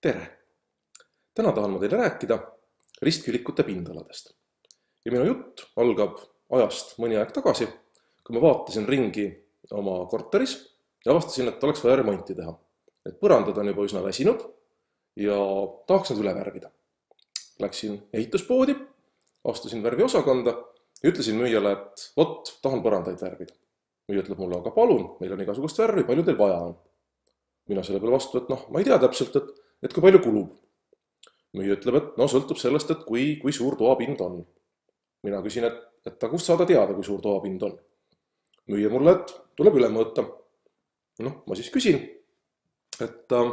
tere! täna tahan ma teile rääkida ristkülikute pindaladest. ja minu jutt algab ajast mõni aeg tagasi, kui ma vaatasin ringi oma korteris ja avastasin, et oleks vaja remonti teha. et põrandad on juba üsna väsinud ja tahaks nad üle värvida. Läksin ehituspoodi, astusin värviosakonda ja ütlesin müüjale, et vot, tahan põrandaid värvida. müüja ütleb mulle, aga palun, meil on igasugust värvi, palju teil vaja on? mina selle peale vastu, et noh, ma ei tea täpselt, et et kui palju kulub. müüja ütleb, et no sõltub sellest, et kui, kui suur toapind on. mina küsin, et, et aga kust saada teada, kui suur toapind on? müüja mulle, et tuleb üle mõõta. noh, ma siis küsin, et, äh,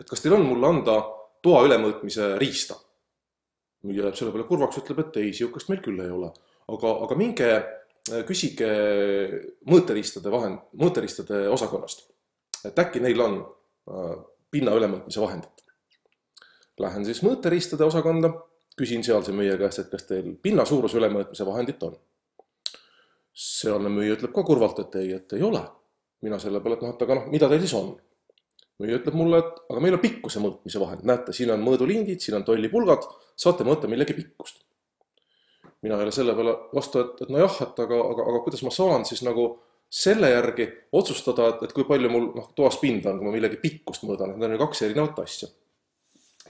et kas teil on mulle anda toa ülemõõtmise riista? müüja jääb selle peale kurvaks, ütleb, et ei, sihukest meil küll ei ole. aga, aga minge äh, küsige mõõteriistade vahend, mõõteriistade osakonnast, et äkki neil on äh, pinna ülemõõtmise vahendit. Lähen siis mõõteriistade osakonda, küsin sealse müüja käest, et kas teil pinna suuruse ülemõõtmise vahendit on. sealne müüja ütleb ka kurvalt, et ei, et ei ole. mina selle peale, et noh, et aga noh, mida teil siis on? müüja ütleb mulle, et aga meil on pikkuse mõõtmise vahend, näete, siin on mõõdulingid, siin on tollipulgad, saate mõõta millegi pikkust. mina jälle selle peale vastu, et, et nojah, et aga, aga, aga kuidas ma saan siis nagu selle järgi otsustada, et, et kui palju mul noh, toas pinda on, kui ma millegi pikkust mõõdan, et need on ju kaks erinevat asja.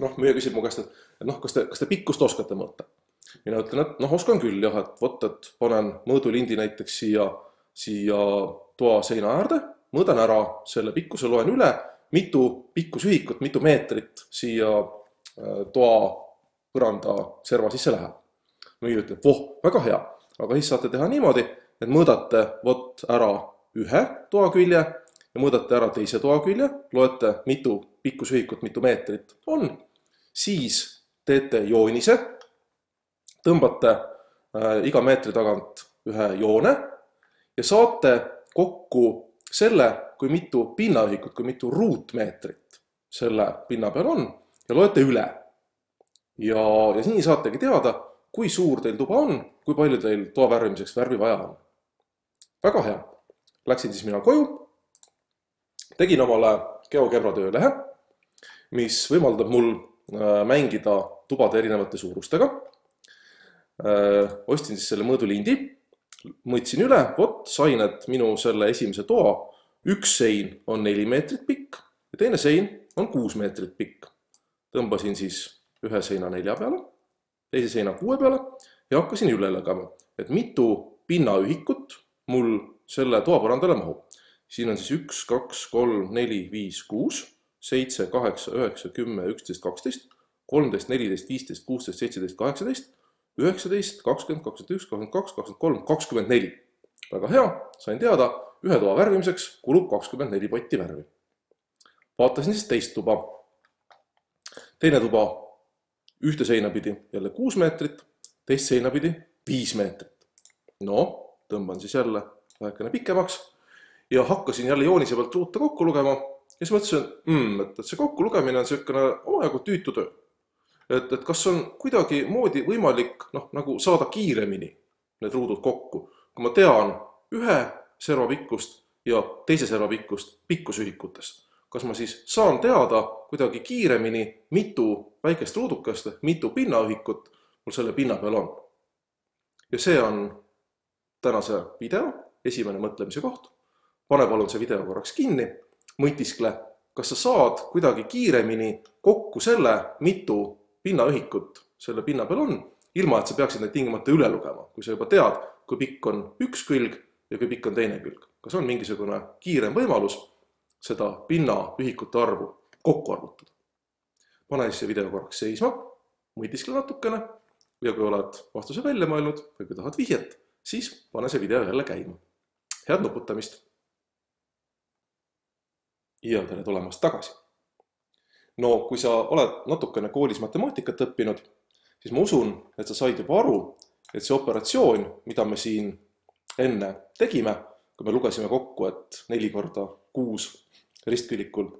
noh, müüja küsib mu käest, et, et noh, kas te, kas te pikkust oskate mõõta? mina ütlen, et noh, oskan küll jah, et vot, et panen mõõdulindi näiteks siia, siia toa seina äärde, mõõdan ära selle pikkuse, loen üle, mitu pikkusühikut, mitu meetrit siia äh, toa põranda serva sisse läheb. müüja ütleb, voh, väga hea, aga siis saate teha niimoodi et mõõdate vot ära ühe toakülje ja mõõdate ära teise toakülje, loete, mitu pikkusühikut, mitu meetrit on, siis teete joonise, tõmbate äh, iga meetri tagant ühe joone ja saate kokku selle, kui mitu pinnaühikut, kui mitu ruutmeetrit selle pinna peal on ja loete üle. ja, ja nii saategi teada, kui suur teil tuba on, kui palju teil toa värvimiseks värvi vaja on väga hea. Läksin siis mina koju, tegin omale GeoGebra töölehe, mis võimaldab mul äh, mängida tubade erinevate suurustega. Äh, ostsin siis selle mõõdulindi, mõõtsin üle, vot sain, et minu selle esimese toa üks sein on neli meetrit pikk ja teine sein on kuus meetrit pikk. tõmbasin siis ühe seina nelja peale, teise seina kuue peale ja hakkasin üle lugema, et mitu pinnaühikut mul selle toapõrandale mahub. siin on siis üks, kaks, kolm, neli, viis, kuus, seitse, kaheksa, üheksa, kümme, üksteist, kaksteist, kolmteist, neliteist, viisteist, kuusteist, seitseteist, kaheksateist, üheksateist, kakskümmend, kakskümmend üks, kakskümmend kaks, kakskümmend kolm, kakskümmend neli. väga hea, sain teada, ühe toa värvimiseks kulub kakskümmend neli potti värvi. vaatasin siis teist tuba. teine tuba ühte seina pidi jälle kuus meetrit, teist seina pidi viis meetrit. no tõmban siis jälle vähekene pikemaks ja hakkasin jälle joonise pealt uute kokku lugema ja siis mõtlesin mm,, et, et see kokkulugemine on niisugune omajagu tüütu töö. et, et kas on kuidagimoodi võimalik noh, nagu saada kiiremini need ruudud kokku, kui ma tean ühe serva pikkust ja teise serva pikkust pikkusühikutest. kas ma siis saan teada kuidagi kiiremini, mitu väikest ruudukest ehk mitu pinnaühikut mul selle pinna peal on? ja see on tänase video, esimene mõtlemise koht, pane palun see video korraks kinni, mõtiskle, kas sa saad kuidagi kiiremini kokku selle, mitu pinnaühikut selle pinna peal on, ilma et sa peaksid neid tingimata üle lugema, kui sa juba tead, kui pikk on üks külg ja kui pikk on teine külg. kas on mingisugune kiirem võimalus seda pinnaühikute arvu kokku arvutada? pane siis see video korraks seisma, mõtiskle natukene ja kui oled vastuse välja mõelnud või kui tahad vihjet siis pane see video jälle käima. head nuputamist. ja tere tulemast tagasi. no kui sa oled natukene koolis matemaatikat õppinud, siis ma usun, et sa said juba aru, et see operatsioon, mida me siin enne tegime, kui me lugesime kokku, et neli korda kuus ristkülikul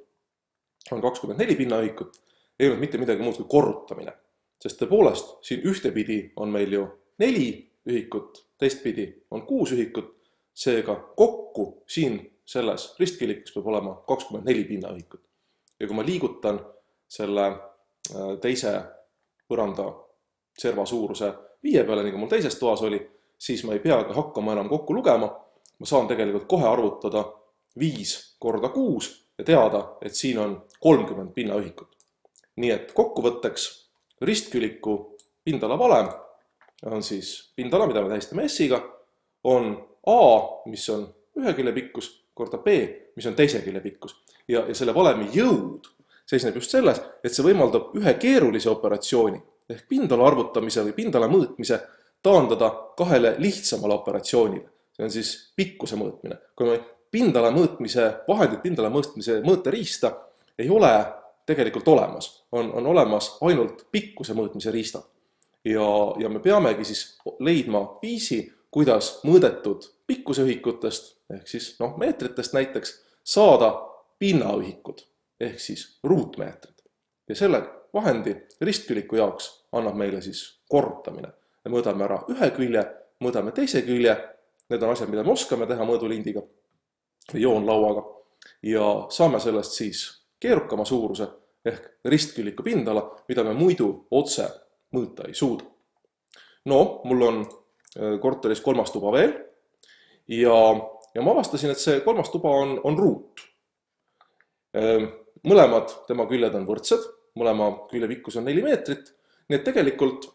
on kakskümmend neli pinnaühikut, ei olnud mitte midagi muud kui korrutamine. sest tõepoolest, siin ühtepidi on meil ju neli ühikut, teistpidi on kuus ühikut, seega kokku siin selles ristkilikus peab olema kakskümmend neli pinnaühikut. ja kui ma liigutan selle äh, teise põranda serva suuruse viie peale, nagu mul teises toas oli, siis ma ei peagi hakkama enam kokku lugema, ma saan tegelikult kohe arvutada viis korda kuus ja teada, et siin on kolmkümmend pinnaühikut. nii et kokkuvõtteks ristküliku pindalavalem on siis pindala, mida me tähistame S-iga, on A, mis on ühe kilje pikkus, korda B, mis on teise kilje pikkus. ja, ja selle valemi jõud seisneb just selles, et see võimaldab ühe keerulise operatsiooni ehk pindala arvutamise või pindala mõõtmise taandada kahele lihtsamale operatsioonile. see on siis pikkuse mõõtmine. kui me pindala mõõtmise vahendit, pindala mõõtmise mõõteriista ei ole tegelikult olemas, on, on olemas ainult pikkuse mõõtmise riistad ja, ja me peamegi siis leidma viisi, kuidas mõõdetud pikkuseühikutest ehk siis noh, meetritest näiteks saada pinnaühikud ehk siis ruutmeetrid. ja selle vahendi ristküliku jaoks annab meile siis korrutamine. me mõõdame ära ühe külje, mõõdame teise külje, need on asjad, mida me oskame teha mõõdulindiga, joonlauaga, ja saame sellest siis keerukama suuruse ehk ristküliku pindala, mida me muidu otse mõõta ei suuda. no mul on äh, korteris kolmas tuba veel ja, ja ma avastasin, et see kolmas tuba on, on ruut. Ähm, mõlemad tema küljed on võrdsed, mõlema külje pikkus on neli meetrit, nii et tegelikult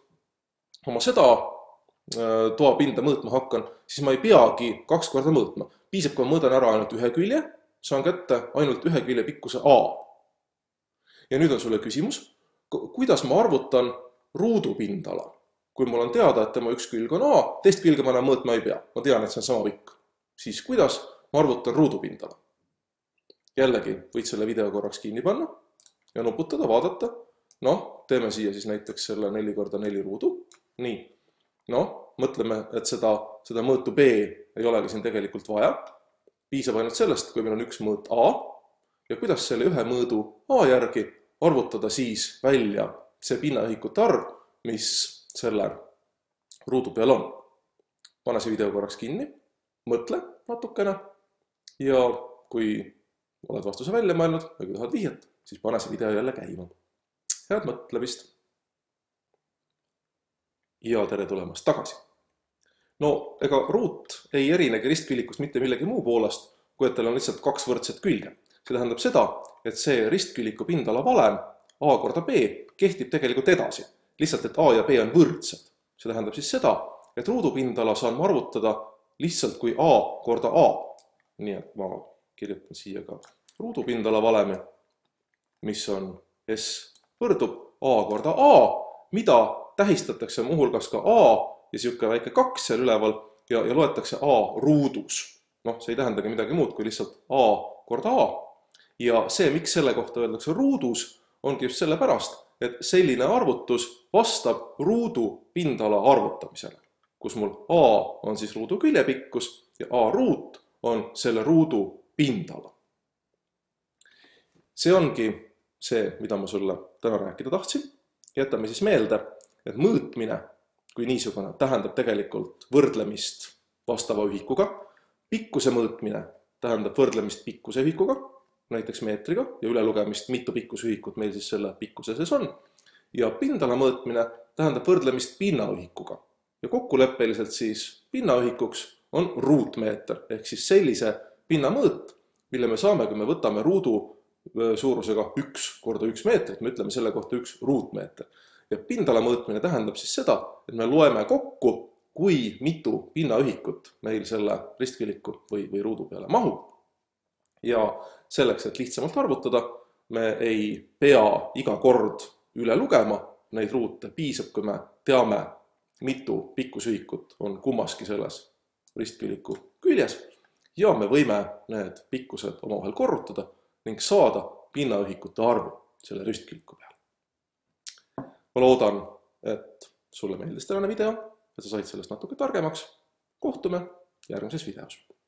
kui ma seda äh, toapinda mõõtma hakkan, siis ma ei peagi kaks korda mõõtma. piisab, kui ma mõõdan ära ainult ühe külje, saan kätte ainult ühe külje pikkuse A. ja nüüd on sulle küsimus, kuidas ma arvutan ruudupindala, kui mul on teada, et tema üks külg on A, teist külge ma enam mõõtma ei pea, ma tean, et see on sama pikk, siis kuidas ma arvutan ruudupindala? jällegi, võid selle video korraks kinni panna ja nuputada, vaadata, noh, teeme siia siis näiteks selle neli korda neli ruudu, nii. noh, mõtleme, et seda, seda mõõtu B ei olegi siin tegelikult vaja, piisab ainult sellest, kui meil on üks mõõt A ja kuidas selle ühe mõõdu A järgi arvutada siis välja see pinnaühikute arv, mis selle ruudu peal on. pane see video korraks kinni, mõtle natukene ja kui oled vastuse välja mõelnud või kui tahad vihjet, siis pane see video jälle käima. head mõtlemist! ja tere tulemast tagasi! no ega ruut ei erinegi ristkülikust mitte millegi muu poolest, kui et tal on lihtsalt kaks võrdset külge. see tähendab seda, et see ristküliku pindala valem A korda B kehtib tegelikult edasi, lihtsalt et A ja B on võrdsed. see tähendab siis seda, et ruudupindala saan ma arvutada lihtsalt kui A korda A. nii et ma kirjutan siia ka ruudupindala valemi, mis on S võrdub A korda A, mida tähistatakse muuhulgas ka A ja niisugune väike kaks seal üleval ja, ja loetakse A ruudus. noh, see ei tähendagi midagi muud kui lihtsalt A korda A. ja see, miks selle kohta öeldakse ruudus ongi just sellepärast, et selline arvutus vastab ruudu pindala arvutamisele, kus mul A on siis ruudu küljepikkus ja A ruut on selle ruudu pindala. see ongi see, mida ma sulle täna rääkida tahtsin. jätame siis meelde, et mõõtmine kui niisugune tähendab tegelikult võrdlemist vastava ühikuga, pikkuse mõõtmine tähendab võrdlemist pikkuse ühikuga näiteks meetriga ja ülelugemist, mitu pikkusühikut meil siis selle pikkuse sees on. ja pindala mõõtmine tähendab võrdlemist pinnaühikuga ja kokkuleppeliselt siis pinnaühikuks on ruutmeeter ehk siis sellise pinnamõõt, mille me saame, kui me võtame ruudu suurusega üks korda üks meetrit, me ütleme selle kohta üks ruutmeeter. ja pindala mõõtmine tähendab siis seda, et me loeme kokku, kui mitu pinnaühikut meil selle ristkiliku või, või ruudu peale mahub ja selleks, et lihtsamalt arvutada, me ei pea iga kord üle lugema neid ruute, piisab, kui me teame, mitu pikkusühikut on kummaski selles ristküliku küljes ja me võime need pikkused omavahel korrutada ning saada pinnaühikute arvu selle ristküliku peale. ma loodan, et sulle meeldis tänane video, et sa said sellest natuke targemaks. kohtume järgmises videos